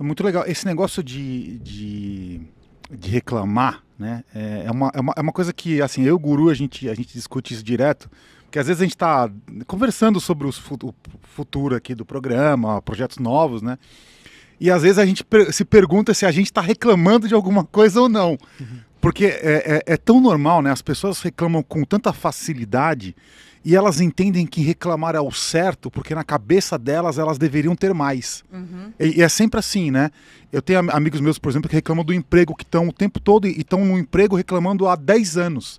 É muito legal. Esse negócio de, de, de reclamar, né? É, é uma, é, uma, é uma coisa que, assim, eu e o Guru, a gente, a gente discute isso direto. Porque às vezes a gente está conversando sobre o futuro aqui do programa, projetos novos, né? E às vezes a gente se pergunta se a gente está reclamando de alguma coisa ou não. Uhum. Porque é, é, é, tão normal, né? As pessoas reclamam com tanta facilidade e elas entendem que reclamar é o certo, porque na cabeça delas elas deveriam ter mais. Uhum. E, e, é sempre assim, né? Eu tenho amigos meus, por exemplo, que reclamam do emprego, que estão o tempo todo e estão no emprego reclamando há 10 anos.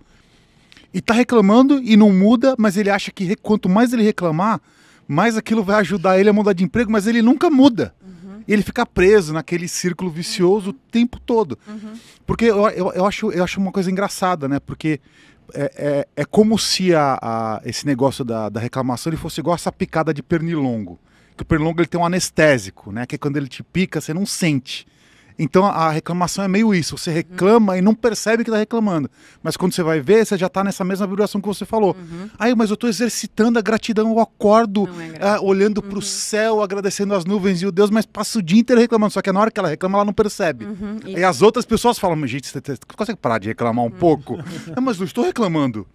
E tá reclamando e não muda, mas ele acha que quanto mais ele reclamar, mais aquilo vai ajudar ele a mudar de emprego, mas ele nunca muda. Uhum. E ele fica preso naquele círculo vicioso uhum. o tempo todo. Uhum. Porque eu, eu, eu, acho, eu acho uma coisa engraçada, né? Porque é, é, é como se a, a, esse negócio da, da reclamação ele fosse igual essa picada de pernilongo. Que o pernilongo ele tem um anestésico, né? Que é quando ele te pica, você não sente. Então a reclamação é meio isso. Você reclama uhum. e não percebe que está reclamando. Mas quando você vai ver, você já está nessa mesma vibração que você falou. Uhum. Aí, mas eu estou exercitando a gratidão, eu acordo é uh, olhando uhum. para o céu, agradecendo as nuvens e o Deus, mas passa o dia inteiro reclamando. Só que na hora que ela reclama, ela não percebe. E... Uhum, e as outras pessoas falam: mas, gente, você tá, consegue parar de reclamar um uhum. pouco? não, ah, mas não estou reclamando.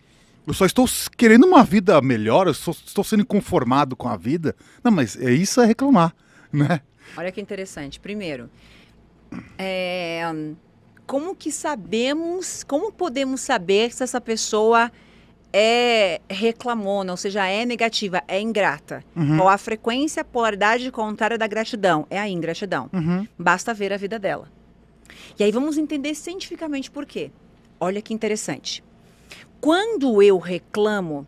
Eu só estou querendo uma vida melhor, eu só estou sendo conformado com a vida. Não, mas é isso é reclamar, né? Olha que interessante. Primeiro, é, como que sabemos, como podemos saber se essa pessoa é reclamona, ou seja, é negativa, é ingrata. Uhum. Qual a frequência, a polaridade contrária da gratidão? É a ingratidão. Uhum. Basta ver a vida dela. E aí vamos entender cientificamente por quê. Olha que interessante. Quando eu reclamo,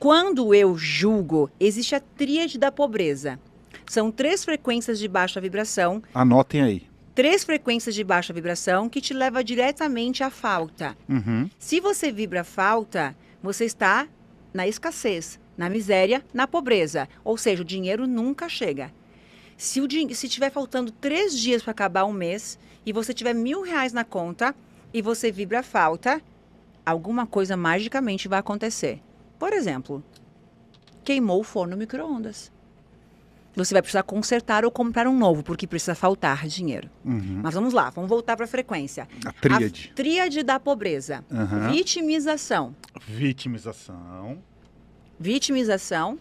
quando eu julgo, existe a tríade da pobreza. São três frequências de baixa vibração. Anotem aí três frequências de baixa vibração que te leva diretamente à falta. Uhum. Se você vibra falta, você está na escassez, na miséria, na pobreza. Ou seja, o dinheiro nunca chega. Se, o se tiver faltando três dias para acabar um mês e você tiver mil reais na conta e você vibra falta, alguma coisa magicamente vai acontecer. Por exemplo, queimou o forno micro-ondas você vai precisar consertar ou comprar um novo, porque precisa faltar dinheiro. Uhum. Mas vamos lá, vamos voltar para a frequência. A tríade. A tríade da pobreza. Uhum. Vitimização. Vitimização. Vitimização.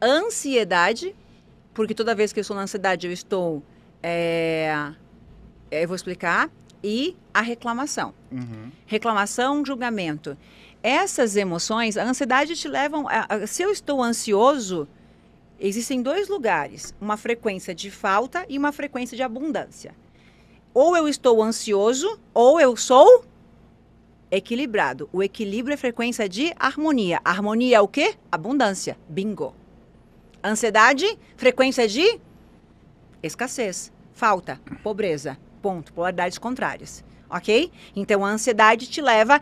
Ansiedade, porque toda vez que eu estou na ansiedade, eu estou... É, é eu vou explicar. E a reclamação. Uhum. Reclamação, julgamento essas emoções, a ansiedade te levam. A, a, se eu estou ansioso, Existem dois lugares, uma frequência de falta e uma frequência de abundância. Ou eu estou ansioso, ou eu sou equilibrado. O equilíbrio é frequência de harmonia. Harmonia é o quê? Abundância. Bingo. Ansiedade, frequência de escassez, falta, pobreza. Ponto. Polaridades contrárias. Ok? Então a ansiedade te leva.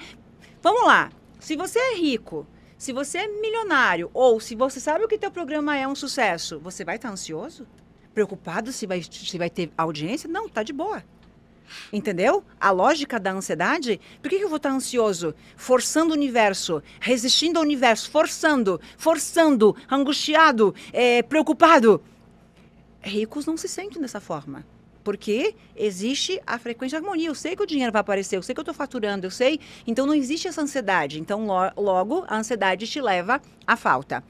Vamos lá. Se você é rico se você é milionário ou se você sabe o que teu programa é um sucesso, você vai estar tá ansioso? Preocupado se vai, se vai ter audiência? Não, tá de boa. Entendeu? A lógica da ansiedade. Por que, que eu vou estar ansioso? Forçando o universo, resistindo ao universo, forçando, forçando, angustiado, é, preocupado. Ricos não se sentem dessa forma. Porque existe a frequência harmonia. Eu sei que o dinheiro vai aparecer, eu sei que eu estou faturando, eu sei. Então não existe essa ansiedade. Então, lo logo, a ansiedade te leva à falta.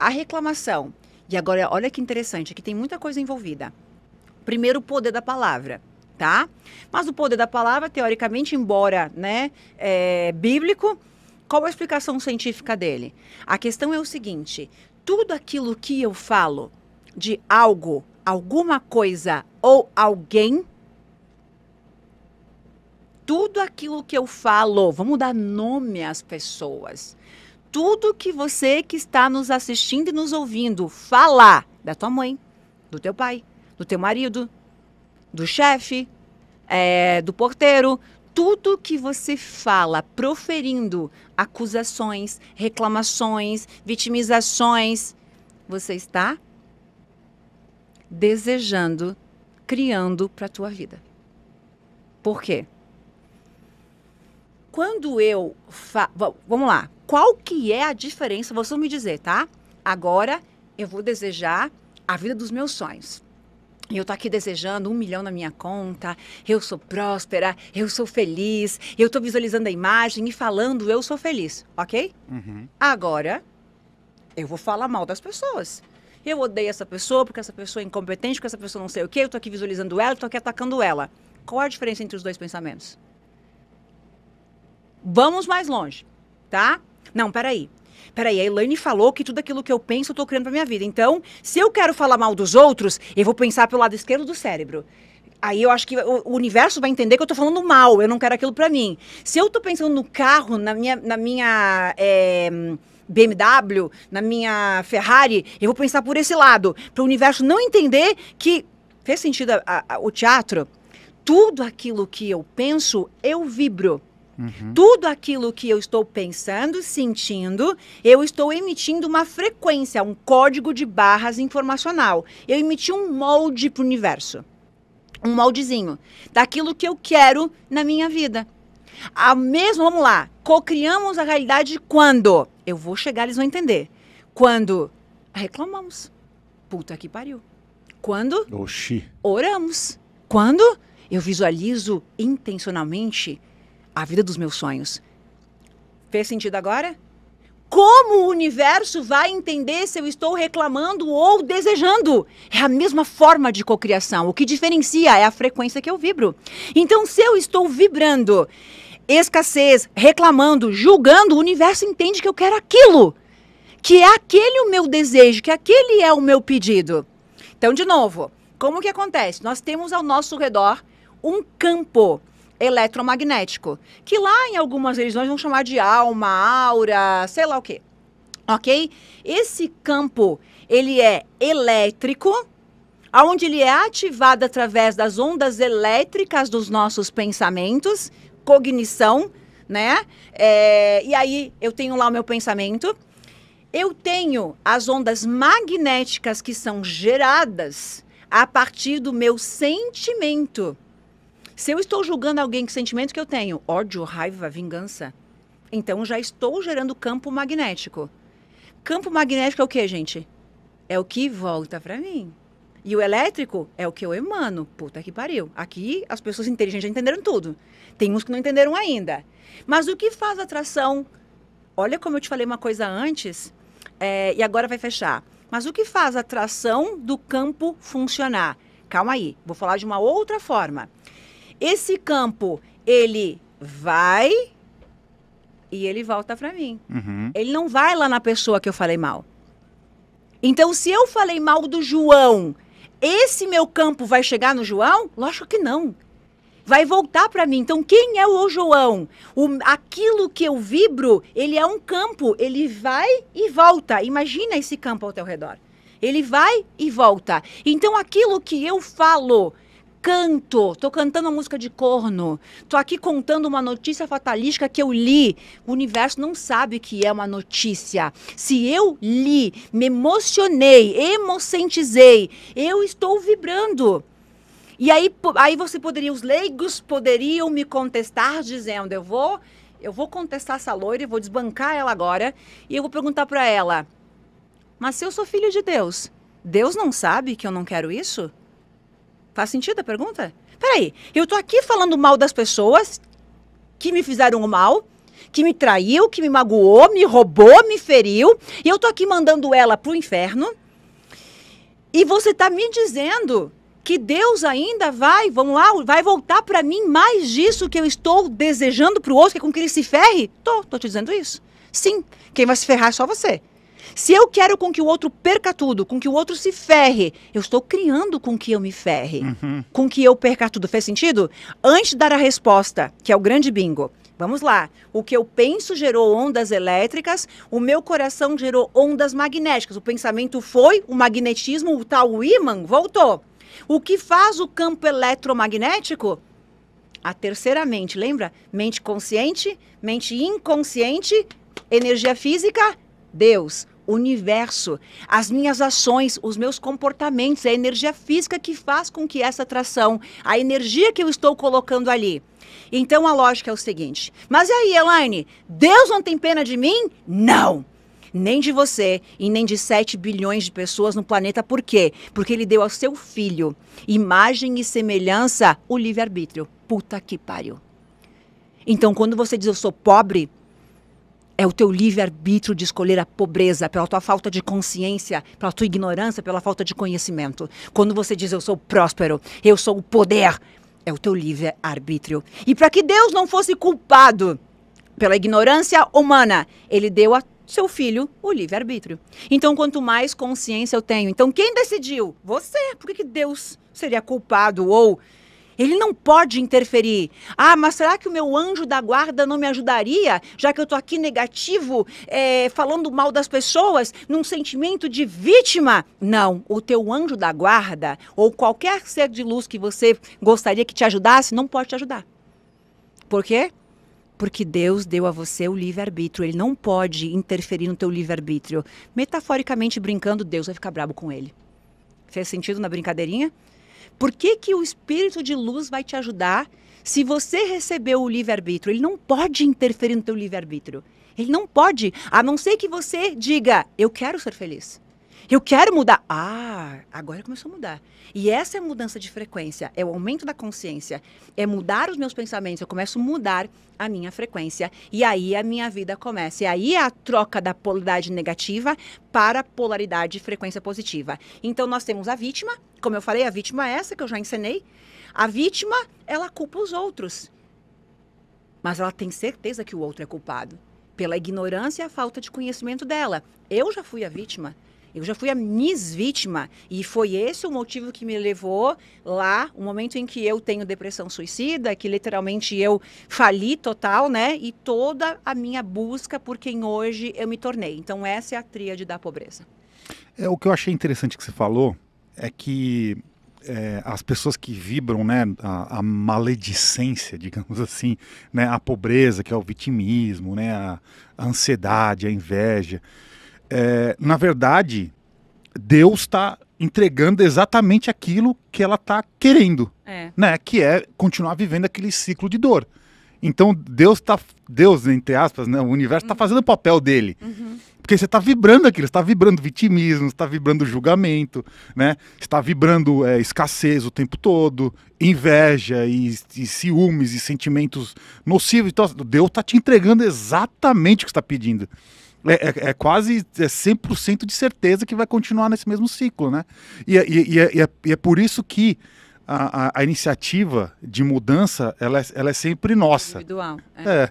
A reclamação. E agora, olha que interessante, aqui tem muita coisa envolvida. Primeiro, o poder da palavra tá? Mas o poder da palavra, teoricamente, embora né, é, bíblico, qual a explicação científica dele? A questão é o seguinte: tudo aquilo que eu falo de algo alguma coisa ou alguém, tudo aquilo que eu falo, vamos dar nome às pessoas. Tudo que você que está nos assistindo e nos ouvindo falar da tua mãe, do teu pai, do teu marido, do chefe, é, do porteiro, tudo que você fala proferindo acusações, reclamações, vitimizações, você está desejando, criando para a tua vida. Por quê? Quando eu. Fa... Vamos lá. Qual que é a diferença? Você me dizer, tá? Agora eu vou desejar a vida dos meus sonhos. Eu tô aqui desejando um milhão na minha conta, eu sou próspera, eu sou feliz, eu tô visualizando a imagem e falando eu sou feliz, ok? Uhum. Agora, eu vou falar mal das pessoas. Eu odeio essa pessoa porque essa pessoa é incompetente, porque essa pessoa não sei o quê, eu estou aqui visualizando ela, estou aqui atacando ela. Qual a diferença entre os dois pensamentos? Vamos mais longe, tá? Não, peraí. Peraí, a Elaine falou que tudo aquilo que eu penso eu estou criando para minha vida. Então, se eu quero falar mal dos outros, eu vou pensar pelo lado esquerdo do cérebro. Aí eu acho que o universo vai entender que eu estou falando mal, eu não quero aquilo para mim. Se eu estou pensando no carro, na minha, na minha é BMW, na minha Ferrari, eu vou pensar por esse lado, para o universo não entender que fez sentido a, a, o teatro. Tudo aquilo que eu penso, eu vibro. Uhum. Tudo aquilo que eu estou pensando, sentindo, eu estou emitindo uma frequência, um código de barras informacional. Eu emiti um molde para o universo. Um moldezinho daquilo que eu quero na minha vida. A ah, mesmo, vamos lá, cocriamos a realidade quando? Eu vou chegar, eles vão entender. Quando reclamamos. Puta que pariu. Quando? Oxi. Oramos. Quando? Eu visualizo intencionalmente a vida dos meus sonhos. Fez sentido agora? Como o universo vai entender se eu estou reclamando ou desejando? É a mesma forma de cocriação. O que diferencia é a frequência que eu vibro. Então, se eu estou vibrando escassez, reclamando, julgando, o universo entende que eu quero aquilo. Que é aquele o meu desejo, que aquele é o meu pedido. Então, de novo, como que acontece? Nós temos ao nosso redor um campo eletromagnético, que lá em algumas religiões vão chamar de alma, aura, sei lá o quê. OK? Esse campo, ele é elétrico, aonde ele é ativado através das ondas elétricas dos nossos pensamentos cognição, né? É, e aí eu tenho lá o meu pensamento. Eu tenho as ondas magnéticas que são geradas a partir do meu sentimento. Se eu estou julgando alguém, que sentimento que eu tenho? Ódio, raiva, vingança. Então já estou gerando campo magnético. Campo magnético é o que, gente? É o que volta para mim. E o elétrico é o que eu emano. Puta que pariu. Aqui as pessoas inteligentes já entenderam tudo. Tem uns que não entenderam ainda. Mas o que faz atração? Olha como eu te falei uma coisa antes, é, e agora vai fechar. Mas o que faz atração do campo funcionar? Calma aí, vou falar de uma outra forma. Esse campo, ele vai e ele volta para mim. Uhum. Ele não vai lá na pessoa que eu falei mal. Então, se eu falei mal do João esse meu campo vai chegar no João? Lógico que não. Vai voltar para mim. Então, quem é o João? O, aquilo que eu vibro, ele é um campo. Ele vai e volta. Imagina esse campo ao teu redor. Ele vai e volta. Então, aquilo que eu falo, canto, tô cantando uma música de corno, tô aqui contando uma notícia fatalística que eu li. O universo não sabe o que é uma notícia. Se eu li, me emocionei, emocentizei, eu estou vibrando. E aí, aí você poderia, os leigos poderiam me contestar dizendo, eu vou, eu vou contestar essa loira, eu vou desbancar ela agora e eu vou perguntar para ela, mas se eu sou filho de Deus, Deus não sabe que eu não quero isso? Faz sentido a pergunta? Peraí, eu tô aqui falando mal das pessoas que me fizeram o mal, que me traiu, que me magoou, me roubou, me feriu, e eu tô aqui mandando ela pro inferno. E você tá me dizendo que Deus ainda vai, vamos lá, vai voltar para mim mais disso que eu estou desejando para o outro, que é com que ele se ferre? Tô, tô te dizendo isso. Sim, quem vai se ferrar é só você. Se eu quero com que o outro perca tudo, com que o outro se ferre, eu estou criando com que eu me ferre, uhum. com que eu perca tudo. Fez sentido? Antes de dar a resposta, que é o grande bingo. Vamos lá. O que eu penso gerou ondas elétricas, o meu coração gerou ondas magnéticas. O pensamento foi, o magnetismo, o tal ímã voltou. O que faz o campo eletromagnético? A terceira mente, lembra? Mente consciente, mente inconsciente, energia física, Deus universo, as minhas ações, os meus comportamentos, a energia física que faz com que essa atração, a energia que eu estou colocando ali. Então a lógica é o seguinte: mas e aí, Elaine, Deus não tem pena de mim? Não! nem de você e nem de 7 bilhões de pessoas no planeta. Por quê? Porque ele deu ao seu filho, imagem e semelhança, o livre-arbítrio. Puta que pariu. Então, quando você diz eu sou pobre, é o teu livre-arbítrio de escolher a pobreza pela tua falta de consciência, pela tua ignorância, pela falta de conhecimento. Quando você diz eu sou próspero, eu sou o poder, é o teu livre-arbítrio. E para que Deus não fosse culpado pela ignorância humana, ele deu a seu filho o livre-arbítrio. Então, quanto mais consciência eu tenho. Então, quem decidiu? Você. Por que, que Deus seria culpado ou ele não pode interferir. Ah, mas será que o meu anjo da guarda não me ajudaria, já que eu estou aqui negativo, é, falando mal das pessoas, num sentimento de vítima? Não, o teu anjo da guarda ou qualquer ser de luz que você gostaria que te ajudasse não pode te ajudar. Por quê? Porque Deus deu a você o livre-arbítrio. Ele não pode interferir no teu livre-arbítrio. Metaforicamente brincando, Deus vai ficar brabo com ele. Fez sentido na brincadeirinha? Por que, que o espírito de luz vai te ajudar se você recebeu o livre-arbítrio? Ele não pode interferir no teu livre-arbítrio. Ele não pode, a não ser que você diga, eu quero ser feliz. Eu quero mudar. Ah, agora começou a mudar. E essa é a mudança de frequência, é o aumento da consciência, é mudar os meus pensamentos. Eu começo a mudar a minha frequência e aí a minha vida começa. E aí é a troca da polaridade negativa para a polaridade de frequência positiva. Então nós temos a vítima, como eu falei, a vítima é essa que eu já ensinei. A vítima, ela culpa os outros. Mas ela tem certeza que o outro é culpado pela ignorância e a falta de conhecimento dela. Eu já fui a vítima. Eu já fui a Miss Vítima e foi esse o motivo que me levou lá, o momento em que eu tenho depressão suicida, que literalmente eu fali total, né? E toda a minha busca por quem hoje eu me tornei. Então essa é a tríade da pobreza. É, o que eu achei interessante que você falou é que é, as pessoas que vibram né, a, a, maledicência, digamos assim, né, a pobreza, que é o vitimismo, né, a, a ansiedade, a inveja, é, na verdade, Deus está entregando exatamente aquilo que ela está querendo, é. né? Que é continuar vivendo aquele ciclo de dor. Então Deus está, Deus entre aspas, né? O universo está uhum. fazendo o papel dele, uhum. porque você está vibrando aquilo, está vibrando vitimismo, está vibrando julgamento, né? Está vibrando é, escassez o tempo todo, inveja e, e ciúmes e sentimentos nocivos. Então Deus está te entregando exatamente o que está pedindo. É, é, é quase é 100% de certeza que vai continuar nesse mesmo ciclo, né? E, é, e, é, é, e, é, e é, por isso que a, a, a, iniciativa de mudança, ela é, ela é sempre nossa. Individual. É.